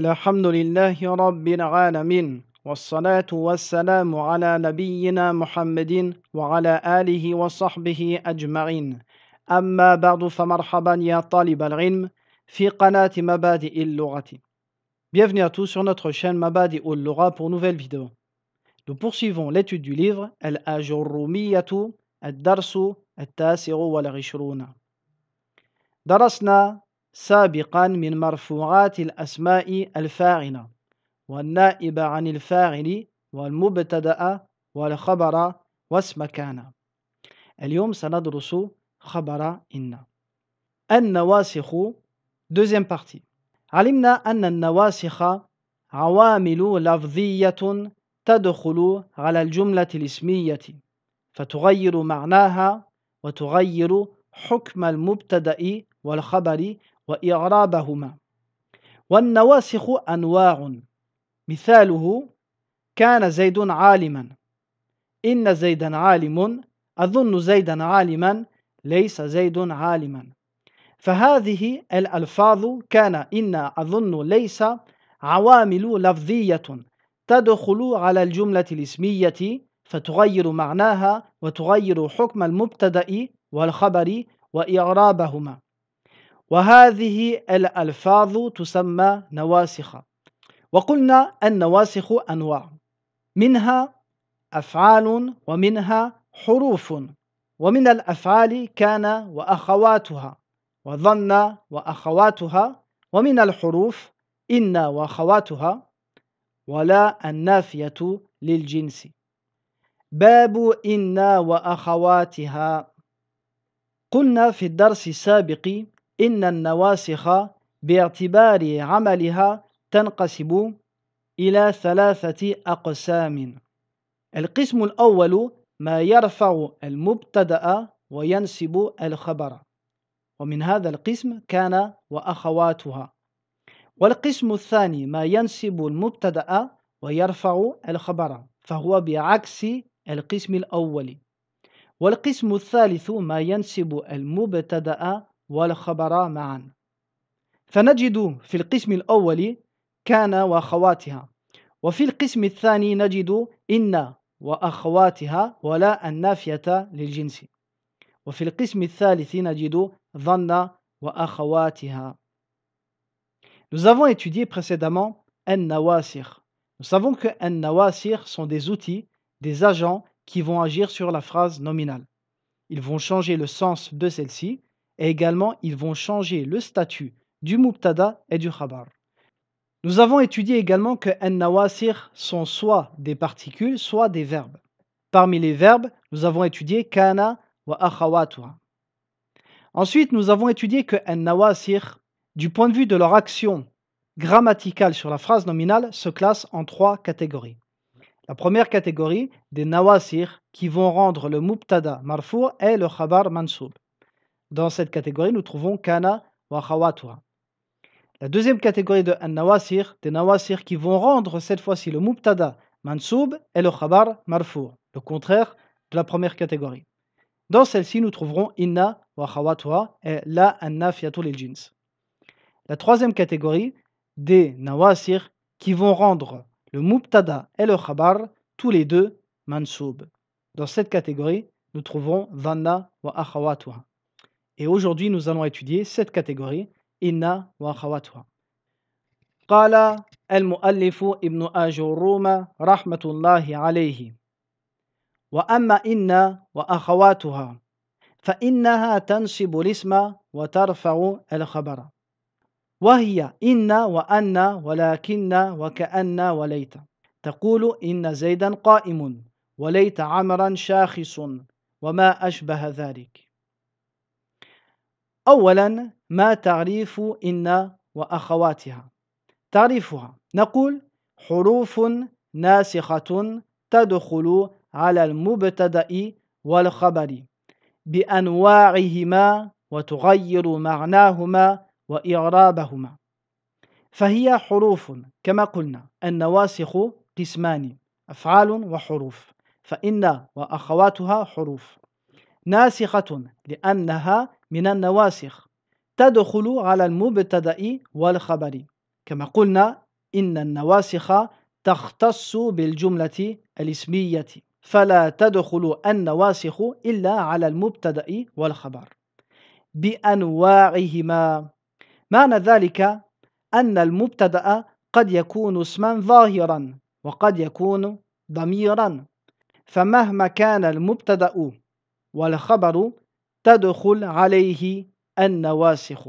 الحمد لله رب العالمين والصلاة والسلام على نبينا محمد وعلى آله وصحبه أجمعين أما بعد فمرحبا يا طالب العلم في قناة مبادئ اللغة Bienvenue à tous sur notre chaîne Mabadi ul Lura pour nouvelle vidéo. Nous poursuivons l'étude du livre al Ajurumiyatu Al-Darsu Al-Tasiru Wal-Rishruna. درسنا سابقا من مرفوعات الأسماء الفاعلة والنائب عن الفاعل والمبتدأ والخبر واسم كان اليوم سندرس خبر إن النواسخ deuxième partie علمنا أن النواسخ عوامل لفظية تدخل على الجملة الاسمية فتغير معناها وتغير حكم المبتدأ والخبر وإعرابهما والنواسخ أنواع مثاله كان زيد عالما إن زيدا عالم أظن زيدا عالما ليس زيد عالما فهذه الألفاظ كان إن أظن ليس عوامل لفظية تدخل على الجملة الاسمية فتغير معناها وتغير حكم المبتدأ والخبر وإعرابهما وهذه الألفاظ تسمى نواسخ وقلنا النواسخ أنواع منها أفعال ومنها حروف ومن الأفعال كان وأخواتها وظن وأخواتها ومن الحروف إن وأخواتها ولا النافية للجنس باب إن وأخواتها قلنا في الدرس السابق إن النواسخ باعتبار عملها تنقسم إلى ثلاثة أقسام القسم الأول ما يرفع المبتدأ وينسب الخبر ومن هذا القسم كان وأخواتها والقسم الثاني ما ينسب المبتدأ ويرفع الخبر فهو بعكس القسم الأول والقسم الثالث ما ينسب المبتدأ والخبر معا فنجد في القسم الأول كان وأخواتها وفي القسم الثاني نجد إن وأخواتها ولا النافية للجنس وفي القسم الثالث نجد ظن وأخواتها Nous avons étudié précédemment An-Nawasir. Nous savons que An-Nawasir sont des outils, des agents qui vont agir sur la phrase nominale. Ils vont changer le sens de celle-ci et également, ils vont changer le statut du mubtada et du khabar. Nous avons étudié également que an-nawasir sont soit des particules, soit des verbes. Parmi les verbes, nous avons étudié kana wa akhawatuha. Ensuite, nous avons étudié que an-nawasir, du point de vue de leur action grammaticale sur la phrase nominale, se classe en trois catégories. La première catégorie, des nawasir, qui vont rendre le mubtada marfou et le khabar mansoub. Dans cette catégorie, nous trouvons Kana wa khawatwa ». La deuxième catégorie de An-Nawasir, des Nawasir qui vont rendre cette fois-ci le Mubtada Mansoub et le Khabar Marfour, le contraire de la première catégorie. Dans celle-ci, nous trouverons Inna wa khawatwa » et La anna les Jins. La troisième catégorie, des Nawasir qui vont rendre le Mubtada et le Khabar tous les deux Mansoub. Dans cette catégorie, nous trouvons « vanna wa Akhawatuha. Et aujourd'hui, nous allons étudier cette catégorie, Inna wa akhawatuha. قال المؤلف ابن أجروم رحمة الله عليه وأما إن وأخواتها فإنها تنصب الاسم وترفع الخبر وهي إن وأن ولكن وكأن وليت تقول إن زيدا قائم وليت عمرا شاخص وما أشبه ذلك أولا ما تعريف إن وأخواتها تعريفها نقول حروف ناسخة تدخل على المبتدأ والخبر بأنواعهما وتغير معناهما وإعرابهما فهي حروف كما قلنا النواسخ قسمان أفعال وحروف فإن وأخواتها حروف ناسخة لأنها من النواسخ تدخل على المبتدأ والخبر كما قلنا إن النواسخ تختص بالجملة الاسمية فلا تدخل النواسخ إلا على المبتدأ والخبر بأنواعهما معنى ذلك أن المبتدأ قد يكون اسما ظاهرا وقد يكون ضميرا فمهما كان المبتدأ والخبر تدخل عليه النواسخ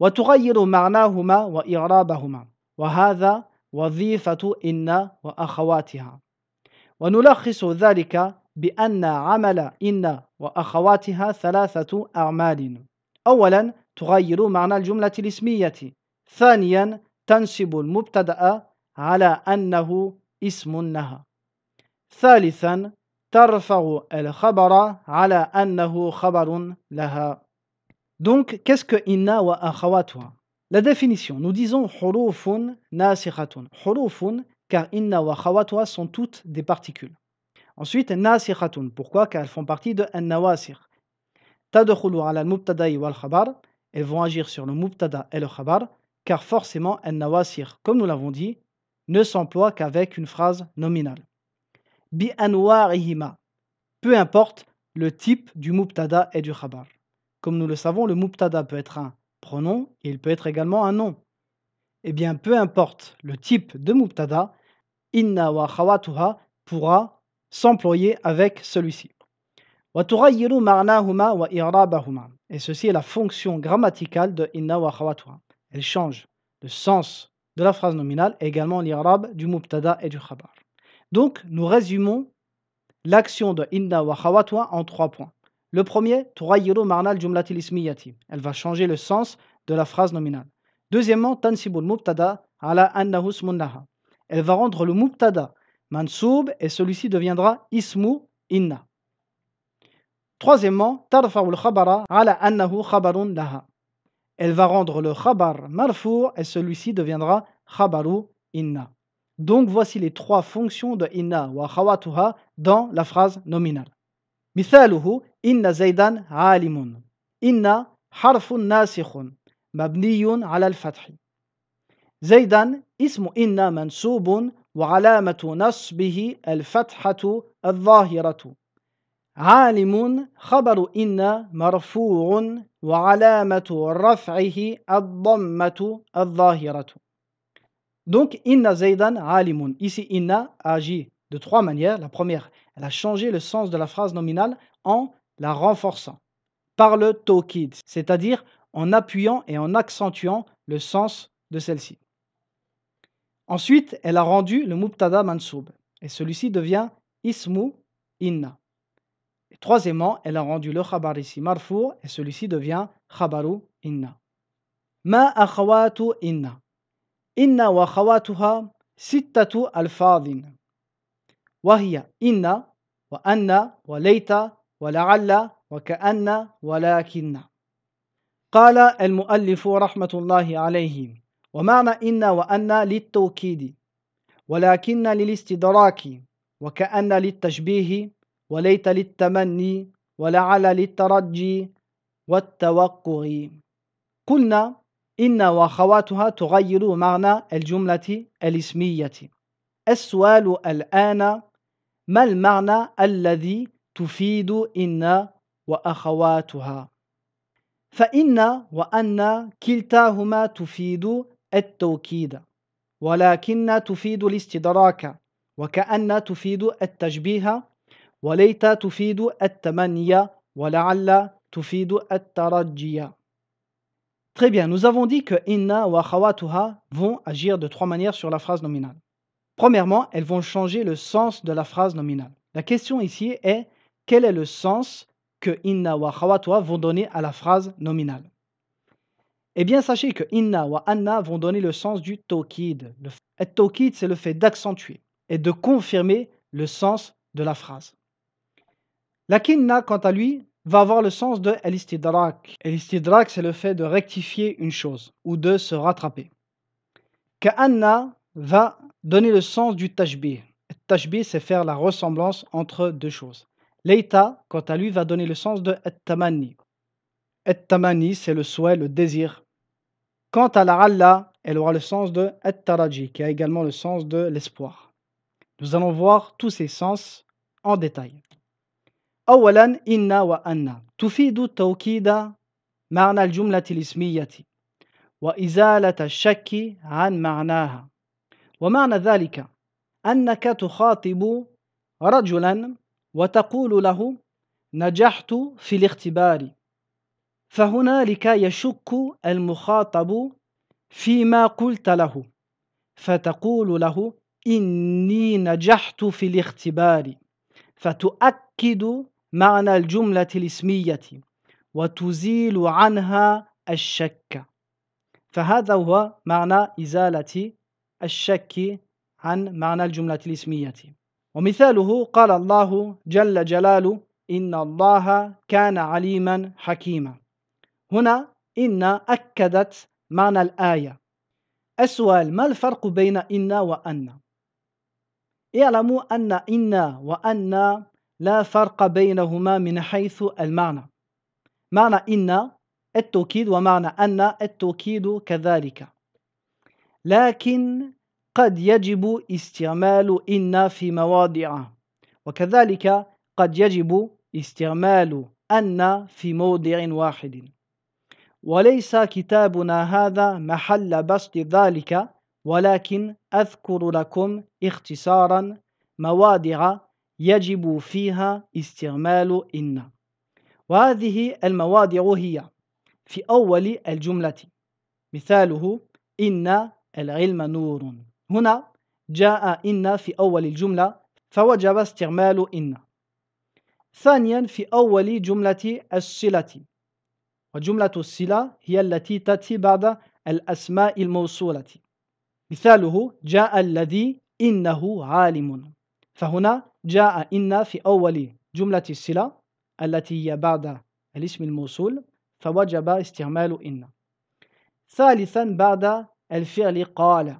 وتغير معناهما وإعرابهما وهذا وظيفة إن وأخواتها ونلخص ذلك بأن عمل إن وأخواتها ثلاثة أعمال أولا تغير معنى الجملة الاسمية ثانيا تنسب المبتدأ على أنه اسم لها ثالثا Donc, qu'est-ce que inna wa akhawatuha La définition, nous disons hurufun nasikhatun. Hurufun, car inna wa akhawatuha sont toutes des particules. Ensuite, nasikhatun. Pourquoi Car elles font partie de annawasikh. Tadkhulu ala al-mubtada'i wal khabar. Elles vont agir sur le mubtada et le khabar, car forcément, annawasikh, comme nous l'avons dit, ne s'emploie qu'avec une phrase nominale. Peu importe le type du mubtada et du khabar. Comme nous le savons, le mubtada peut être un pronom et il peut être également un nom. Eh bien, peu importe le type de mubtada, inna wa khawatuha pourra s'employer avec celui-ci. Et ceci est la fonction grammaticale de inna wa khawatuha. Elle change le sens de la phrase nominale et également l'irab du mubtada et du khabar. Donc, nous résumons l'action de inna wa khawatwa en trois points. Le premier, tughayyiru marnal jumlatil ismiyati. Elle va changer le sens de la phrase nominale. Deuxièmement, tansibul mubtada ala annahu smunnaha. Elle va rendre le mubtada Mansub et celui-ci deviendra ismu inna. Troisièmement, tarfa'ul khabara ala annahu khabarun laha. Elle va rendre le khabar marfour et celui-ci deviendra khabaru inna. Donc voici les trois fonctions de inna wa akhawatuha dans la phrase nominale. مثاله إن زيدا عالم إن حرف ناسخ مبني على الفتح زيدا اسم إن منسوب وعلامة نصبه الفتحة الظاهرة عالم خبر إن مرفوع وعلامة رفعه الضمة الظاهرة Donc, inna zaydan alimun. Ici, inna agi de trois manières. La première, elle a changé le sens de la phrase nominale en la renforçant par le tokid, c'est-à-dire en appuyant et en accentuant le sens de celle-ci. Ensuite, elle a rendu le mubtada mansoub et celui-ci devient ismu inna. troisièmement, elle a rendu le khabar ici marfour et celui-ci devient khabaru inna. Ma akhawatu inna. إن وخواتها ستة ألفاظ وهي إن وأن وليت ولعل وكأن ولكن قال المؤلف رحمة الله عليه ومعنى إن وأن للتوكيد ولكن للاستدراك وكأن للتشبيه وليت للتمني ولعل للترجي والتوقع قلنا إن وأخواتها تغير معنى الجملة الاسمية السؤال الآن ما المعنى الذي تفيد إن وأخواتها فإن وأن كلتاهما تفيد التوكيد ولكن تفيد الاستدراك وكأن تفيد التشبيه وليت تفيد التمنية ولعل تفيد الترجي Très bien, nous avons dit que inna wa Tuha vont agir de trois manières sur la phrase nominale. Premièrement, elles vont changer le sens de la phrase nominale. La question ici est quel est le sens que inna wa Tuha vont donner à la phrase nominale Eh bien, sachez que inna ou anna vont donner le sens du tawkid. Le c'est le fait d'accentuer et de confirmer le sens de la phrase. L'akinna, quant à lui, va avoir le sens de Elistidrak. Elistidrak c'est le fait de rectifier une chose ou de se rattraper. Ka'anna va donner le sens du tashbih. Tashbih, c'est faire la ressemblance entre deux choses. Leïta, quant à lui, va donner le sens de ettamani. Ettamani, c'est le souhait, le désir. Quant à la Allah, elle aura le sens de ettaraji, qui a également le sens de l'espoir. Nous allons voir tous ces sens en détail. أولا إن وأن تفيد التوكيد معنى الجملة الاسمية وإزالة الشك عن معناها ومعنى ذلك أنك تخاطب رجلا وتقول له نجحت في الاختبار فهنالك يشك المخاطب فيما قلت له فتقول له إني نجحت في الاختبار فتؤكد معنى الجملة الاسمية وتزيل عنها الشك فهذا هو معنى إزالة الشك عن معنى الجملة الاسمية ومثاله قال الله جل جلاله إن الله كان عليما حكيما هنا إن أكدت معنى الآية السؤال ما الفرق بين إن وأن؟ اعلموا أن إن وأن لا فرق بينهما من حيث المعنى معنى إن التوكيد ومعنى أن التوكيد كذلك لكن قد يجب استعمال إن في مواضع وكذلك قد يجب استعمال أن في موضع واحد وليس كتابنا هذا محل بسط ذلك ولكن أذكر لكم اختصارا مواضع يجب فيها استعمال إن وهذه المواضع هي في أول الجملة مثاله إن العلم نور هنا جاء إن في أول الجملة فوجب استعمال إن ثانيا في أول جملة الصلة وجملة الصلة هي التي تأتي بعد الأسماء الموصولة مثاله جاء الذي إنه عالم فهنا جاء إن في أول جملة الصلة التي هي بعد الاسم الموصول فوجب استعمال إن ثالثا بعد الفعل قال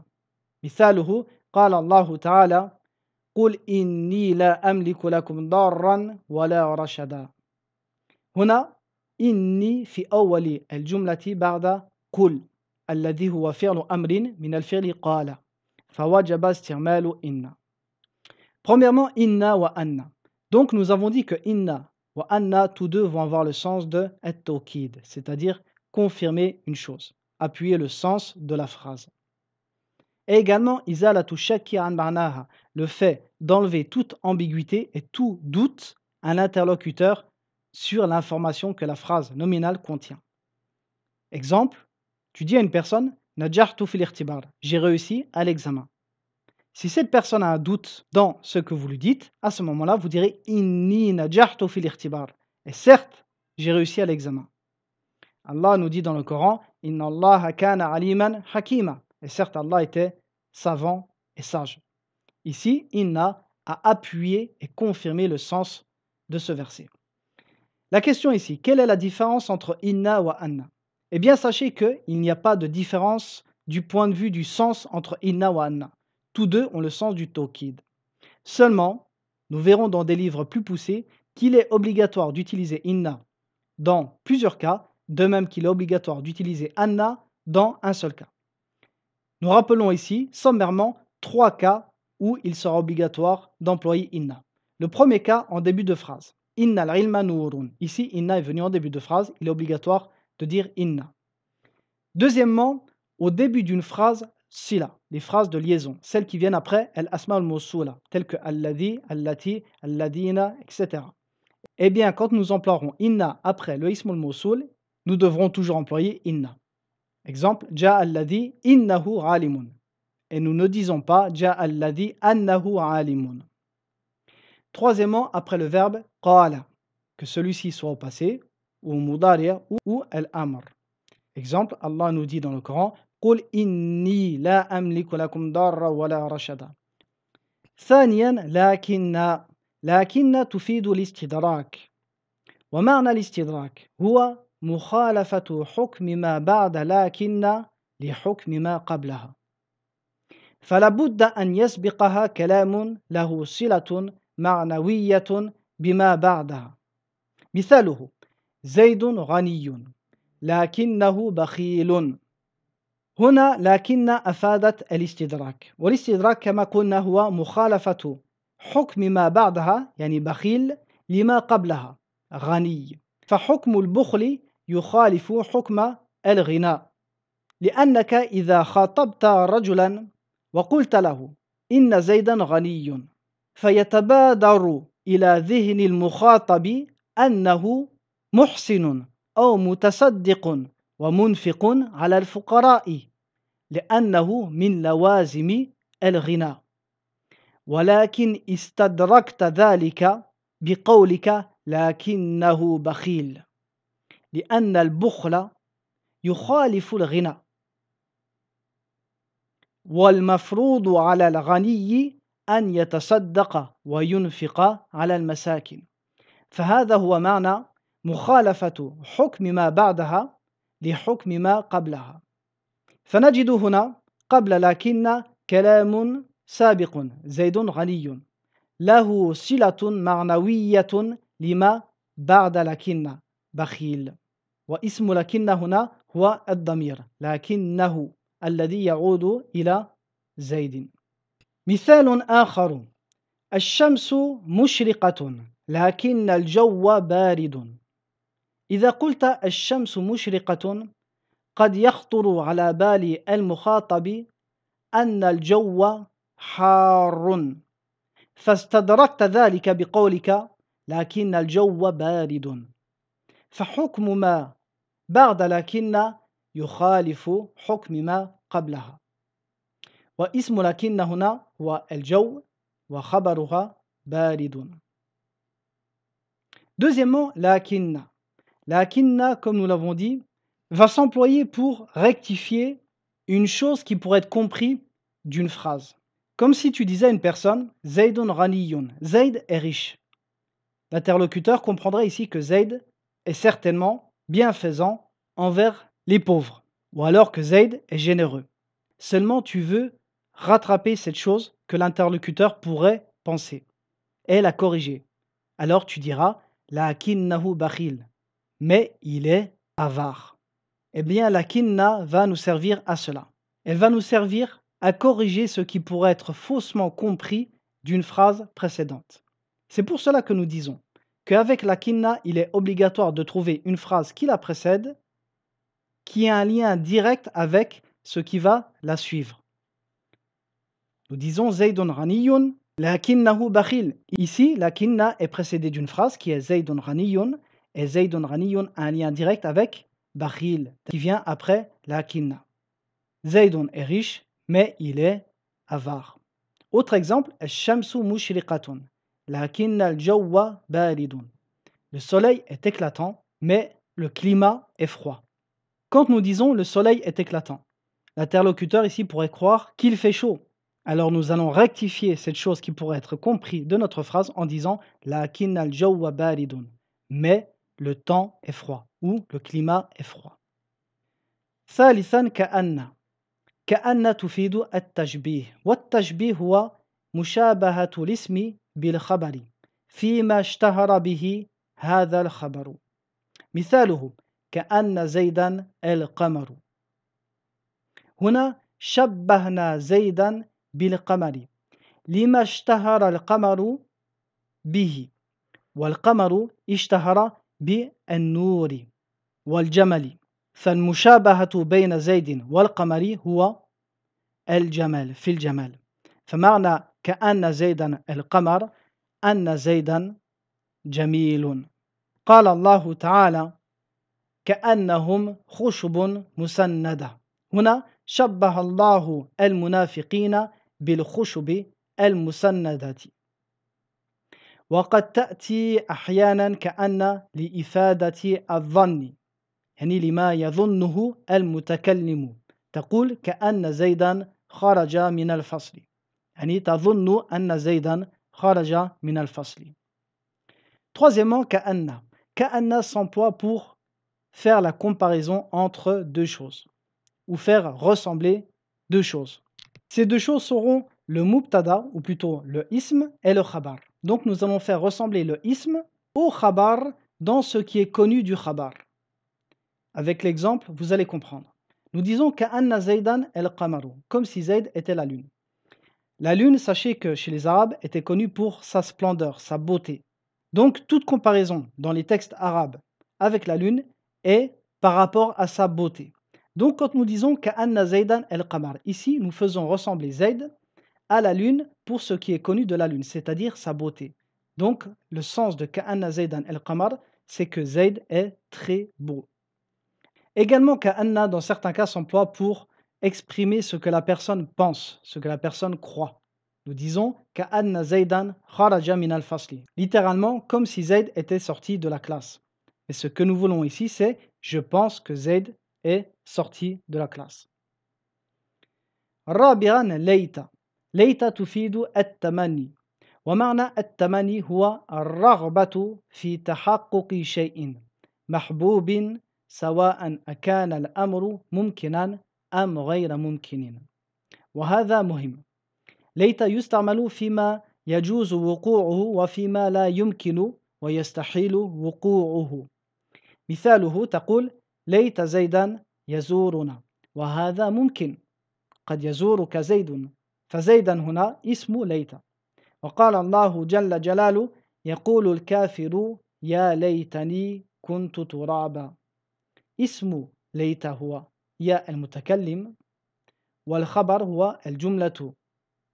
مثاله قال الله تعالى قل إني لا أملك لكم ضارا ولا رشدا هنا إني في أول الجملة بعد قل الذي هو فعل أمر من الفعل قال فوجب استعمال إن Premièrement, inna wa anna. Donc nous avons dit que inna wa anna, tous deux vont avoir le sens de at-tawkid, c'est-à-dire confirmer une chose, appuyer le sens de la phrase. Et également, le fait d'enlever toute ambiguïté et tout doute à l'interlocuteur sur l'information que la phrase nominale contient. Exemple, tu dis à une personne j'ai réussi à l'examen. Si cette personne a un doute dans ce que vous lui dites, à ce moment-là, vous direz Inni najahtu fil Et certes, j'ai réussi à l'examen. Allah nous dit dans le Coran Inna Allah kana aliman hakima. Et certes, Allah était savant et sage. Ici, Inna a appuyé et confirmé le sens de ce verset. La question ici, quelle est la différence entre Inna wa Anna Eh bien, sachez qu'il n'y a pas de différence du point de vue du sens entre Inna wa Anna. Tous deux ont le sens du TOKID. Seulement, nous verrons dans des livres plus poussés qu'il est obligatoire d'utiliser inna dans plusieurs cas, de même qu'il est obligatoire d'utiliser anna dans un seul cas. Nous rappelons ici, sommairement, trois cas où il sera obligatoire d'employer inna. Le premier cas en début de phrase. Inna Ici, inna est venu en début de phrase, il est obligatoire de dire inna. Deuxièmement, au début d'une phrase sila, les phrases de liaison, celles qui viennent après al asma al mosula, telles que Alladi, allati, alladina, etc. Eh bien, quand nous emploierons inna après le ism al mosul, nous devrons toujours employer inna. Exemple, ja Inna innahu alimun. Et nous ne disons pas ja alladhi annahu alimun. Troisièmement, après le verbe qala, que celui-ci soit au passé, ou au ou al amr. Exemple, Allah nous dit dans le Coran قل إني لا أملك لكم ضارا ولا رشدا ثانيا لكن لكن تفيد الاستدراك ومعنى الاستدراك هو مخالفة حكم ما بعد لكن لحكم ما قبلها فلابد أن يسبقها كلام له صلة معنوية بما بعدها مثاله زيد غني لكنه بخيل هنا لكن أفادت الاستدراك والاستدراك كما قلنا هو مخالفة حكم ما بعدها يعني بخيل لما قبلها غني فحكم البخل يخالف حكم الغناء لأنك إذا خاطبت رجلا وقلت له إن زيدا غني فيتبادر إلى ذهن المخاطب أنه محسن أو متصدق ومنفق على الفقراء لأنه من لوازم الغنى ولكن استدركت ذلك بقولك لكنه بخيل لأن البخل يخالف الغنى والمفروض على الغني أن يتصدق وينفق على المساكن فهذا هو معنى مخالفة حكم ما بعدها لحكم ما قبلها فنجد هنا قبل لكن كلام سابق زيد غني له صلة معنوية لما بعد لكن بخيل واسم لكن هنا هو الضمير لكنه الذي يعود إلى زيد مثال آخر الشمس مشرقة لكن الجو بارد إذا قلت الشمس مشرقة قد يخطر على بال المخاطب أن الجو حار فاستدركت ذلك بقولك لكن الجو بارد فحكم ما بعد لكن يخالف حكم ما قبلها واسم لكن هنا هو الجو وخبرها بارد Deuxièmement, لكن. La akinna, comme nous l'avons dit, va s'employer pour rectifier une chose qui pourrait être comprise d'une phrase. Comme si tu disais à une personne Zaidun raniyun, Zayd est riche. L'interlocuteur comprendrait ici que Zayd est certainement bienfaisant envers les pauvres, ou alors que Zayd est généreux. Seulement tu veux rattraper cette chose que l'interlocuteur pourrait penser et la corriger. Alors tu diras La akinnahu bakhil, mais il est avare. Eh bien, la kinna va nous servir à cela. Elle va nous servir à corriger ce qui pourrait être faussement compris d'une phrase précédente. C'est pour cela que nous disons qu'avec la kinna, il est obligatoire de trouver une phrase qui la précède, qui a un lien direct avec ce qui va la suivre. Nous disons Zaydun Raniyun, bakhil. Ici, la kinna est précédée d'une phrase qui est Zaydun Raniyun, et Zaydun Raniyun a un lien direct avec Bakhil, qui vient après la Kinna. est riche, mais il est avare. Autre exemple, Shamsu Mushriqatun, la al-Jawwa Le soleil est éclatant, mais le climat est froid. Quand nous disons le soleil est éclatant, l'interlocuteur ici pourrait croire qu'il fait chaud. Alors nous allons rectifier cette chose qui pourrait être comprise de notre phrase en disant la al-jawwa baridun. Mais le temps est froid ou le climat est froid ثالثا كأن كأن تفيد التشبيه والتشبيه هو مشابهة الاسم بالخبر فيما اشتهر به هذا الخبر مثاله كأن زيدا القمر هنا شبهنا زيدا بالقمر لما اشتهر القمر به والقمر اشتهر بالنور والجمل فالمشابهة بين زيد والقمر هو الجمال في الجمال فمعنى كأن زيدا القمر أن زيدا جميل قال الله تعالى كأنهم خشب مسندة هنا شبه الله المنافقين بالخشب المسندة وقد تأتي أحيانا كأن لإفادة الظن يعني لما يظنه المتكلم تقول كأن زيدا خرج من الفصل يعني تظن أن زيدا خرج من الفصل Troisièmement, كأن كأن s'emploie pour faire la comparaison entre deux choses ou faire ressembler deux choses. Ces deux choses seront le mubtada ou plutôt le ism et le khabar. Donc nous allons faire ressembler le ism au khabar dans ce qui est connu du khabar. Avec l'exemple, vous allez comprendre. Nous disons ka'anna zaydan el qamaru, comme si Zayd était la lune. La lune, sachez que chez les Arabes, était connue pour sa splendeur, sa beauté. Donc toute comparaison dans les textes arabes avec la lune est par rapport à sa beauté. Donc quand nous disons ka'anna zaydan el qamar, ici nous faisons ressembler Zayd à la lune pour ce qui est connu de la lune, c'est-à-dire sa beauté. Donc, le sens de Ka'anna Zaydan el-Qamar, c'est que Zayd est très beau. Également, Ka'anna, dans certains cas, s'emploie pour exprimer ce que la personne pense, ce que la personne croit. Nous disons Ka'anna Zaydan kharaja min al-fasli. Littéralement, comme si Zayd était sorti de la classe. Et ce que nous voulons ici, c'est je pense que Zayd est sorti de la classe. Rabiran Leita. ليت تفيد التمني ومعنى التمني هو الرغبة في تحقق شيء محبوب سواء أكان الأمر ممكنا أم غير ممكن وهذا مهم ليت يستعمل فيما يجوز وقوعه وفيما لا يمكن ويستحيل وقوعه مثاله تقول ليت زيدا يزورنا وهذا ممكن قد يزورك زيد فزيدا هنا اسم ليت وقال الله جل جلاله يقول الكافر يا ليتني كنت ترابا اسم ليت هو يا المتكلم والخبر هو الجملة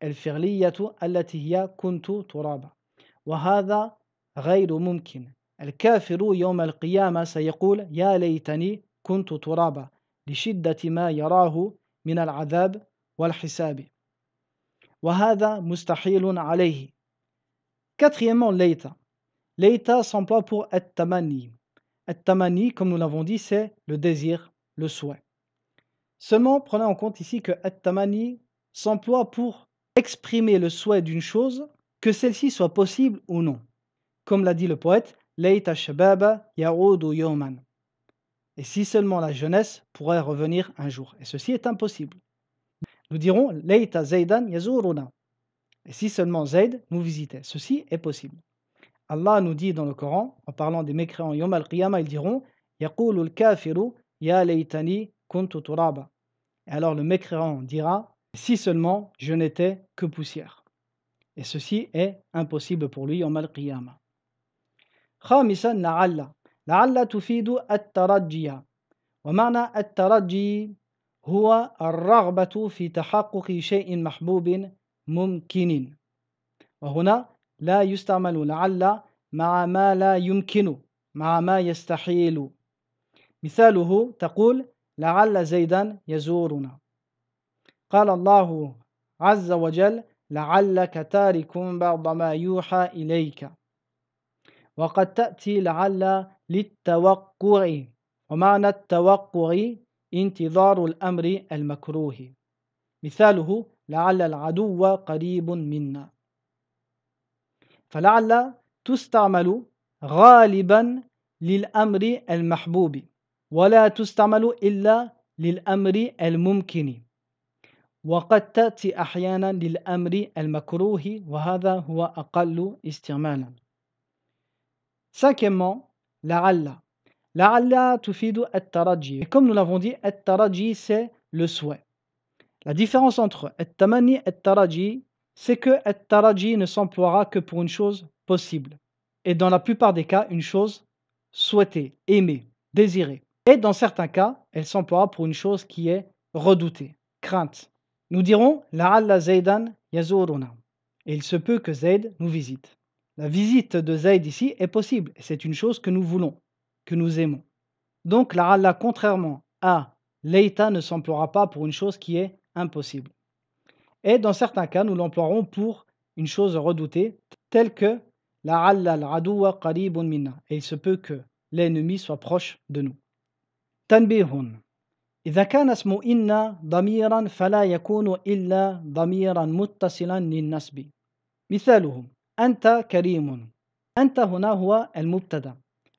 الفعلية التي هي كنت ترابا وهذا غير ممكن الكافر يوم القيامة سيقول يا ليتني كنت ترابا لشدة ما يراه من العذاب والحساب Quatrièmement, leita. Leita s'emploie pour at-tamani. tamani comme nous l'avons dit, c'est le désir, le souhait. Seulement, prenez en compte ici que at-tamani s'emploie pour exprimer le souhait d'une chose, que celle-ci soit possible ou non. Comme l'a dit le poète, leita shababa yaoudu yoman. Et si seulement la jeunesse pourrait revenir un jour. Et ceci est impossible. Nous dirons Leita Zaidan yazuruna. Et si seulement Zaid nous visitait, ceci est possible. Allah nous dit dans le Coran, en parlant des mécréants Yom al-Qiyamah, ils diront Yaqulul kafiru ya leitani kuntu turaba. Et alors le mécréant dira Si seulement je n'étais que poussière. Et ceci est impossible pour lui Yom al-Qiyamah. Tufidu At-Taradjiya لعل Wa الترجي At-Taradji الترجي هو الرغبة في تحقق شيء محبوب ممكن وهنا لا يستعمل لعل مع ما لا يمكن مع ما يستحيل مثاله تقول لعل زيدا يزورنا قال الله عز وجل لعلك تارك بعض ما يوحى إليك وقد تأتي لعل للتوقع ومعنى التوقع انتظار الأمر المكروه مثاله لعل العدو قريب منا فلعل تستعمل غالبا للأمر المحبوب ولا تستعمل إلا للأمر الممكن وقد تأتي أحيانا للأمر المكروه وهذا هو أقل استعمالا Cinquièmement, la La'alla tufidu at-taraji. Et comme nous l'avons dit, at-taraji, c'est le souhait. La différence entre at-tamani et at-taraji, c'est que at-taraji ne s'emploiera que pour une chose possible. Et dans la plupart des cas, une chose souhaitée, aimée, désirée. Et dans certains cas, elle s'emploiera pour une chose qui est redoutée, crainte. Nous dirons La'alla Zaydan yazuruna. Et il se peut que Zayd nous visite. La visite de Zayd ici est possible, c'est une chose que nous voulons que nous aimons. Donc, la râla, contrairement à leita, ne s'emploiera pas pour une chose qui est impossible. Et dans certains cas, nous l'emploierons pour une chose redoutée, telle que la al l'adoua, qaribun minna. Et il se peut que l'ennemi soit proche de nous. Tanbihun. إذا كان اسم إن ضميرا فلا يكون إلا ضميرا متصلا للنسب مثاله أنت Anta أنت هنا هو المبتدأ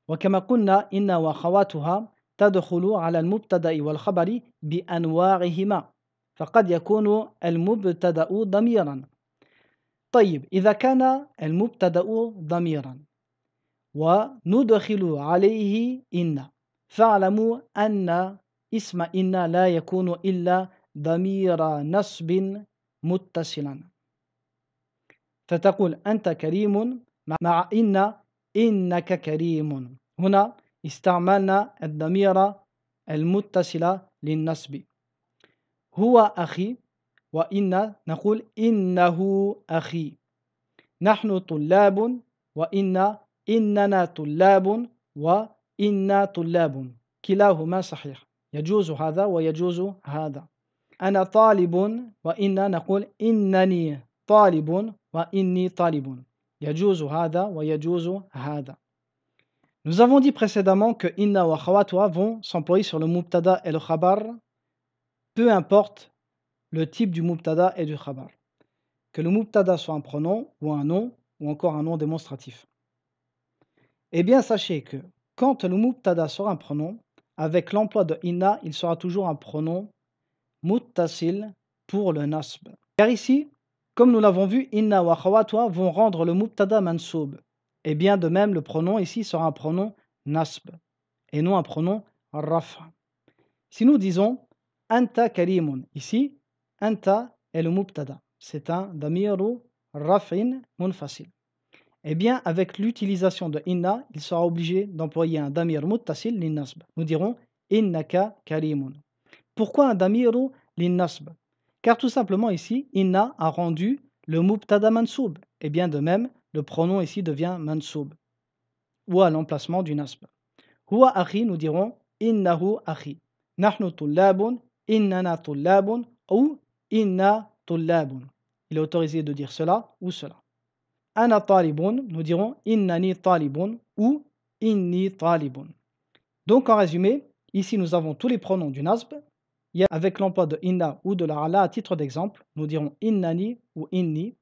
وكما قلنا إن وأخواتها تدخل على المبتدأ والخبر بأنواعهما فقد يكون المبتدأ ضميرا طيب إذا كان المبتدأ ضميرا وندخل عليه إن فاعلموا أن اسم إن لا يكون إلا ضمير نصب متصلا فتقول أنت كريم مع إن إنك كريم هنا استعملنا الضمير المتصلة للنصب هو أخي وإن نقول إنه أخي نحن طلاب وإن إننا طلاب وإنا طلاب كلاهما صحيح يجوز هذا ويجوز هذا أنا طالب وإن نقول إنني طالب وإني طالب Nous avons dit précédemment que inna wa khawatwa » vont s'employer sur le mubtada et le khabar, peu importe le type du mubtada et du khabar. Que le mubtada soit un pronom ou un nom ou encore un nom démonstratif. Eh bien, sachez que quand le mubtada sera un pronom, avec l'emploi de inna, il sera toujours un pronom muttasil pour le nasb. Car ici, comme nous l'avons vu, inna wa khawatwa vont rendre le mubtada mansoub. Et bien de même, le pronom ici sera un pronom nasb et non un pronom rafa. Si nous disons anta karimun, ici, anta est le mubtada. C'est un damiru rafin munfasil. Et eh bien, avec l'utilisation de inna, il sera obligé d'employer un damir muttasil nasb. Nous dirons innaka karimun. Pourquoi un damiru nasb? Car tout simplement ici, inna a rendu le mubtada mansoub. Et bien de même, le pronom ici devient mansoub ou à l'emplacement du nasb. Huwa akhi, nous dirons innahu akhi. Nahnu tullabun, innana tullabun ou inna tullabun. Il est autorisé de dire cela ou cela. Ana talibun, nous dirons innani talibun ou inni talibun. Donc en résumé, ici nous avons tous les pronoms du nasb avec l'emploi de inna ou de La ala à titre d'exemple, nous dirons innani ou inni,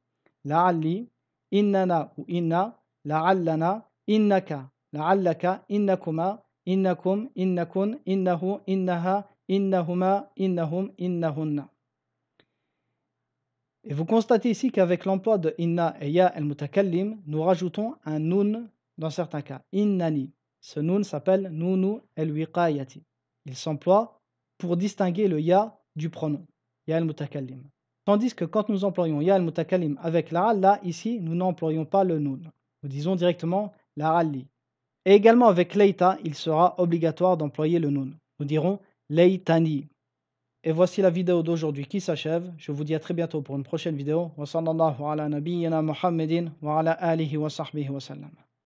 la'alli, innana ou inna, la'allana, innaka, la'allaka, innakuma, innakum, innakun, innahu, innaha, innahuma, innahum, innahunna. Et vous constatez ici qu'avec l'emploi de inna et ya el mutakallim, nous rajoutons un nun dans certains cas, innani. Ce nun s'appelle nunu el wiqayati. Il s'emploie pour distinguer le ya du pronom, ya al-mutakallim. Tandis que quand nous employons ya al-mutakallim avec la là, ici, nous n'employons pas le nun. Nous disons directement la alli. Et également avec leita, il sera obligatoire d'employer le nun. Nous dirons leitani. Et voici la vidéo d'aujourd'hui qui s'achève. Je vous dis à très bientôt pour une prochaine vidéo. Wa sallallahu ala nabiyyina Muhammadin wa ala alihi wa sahbihi wa sallam.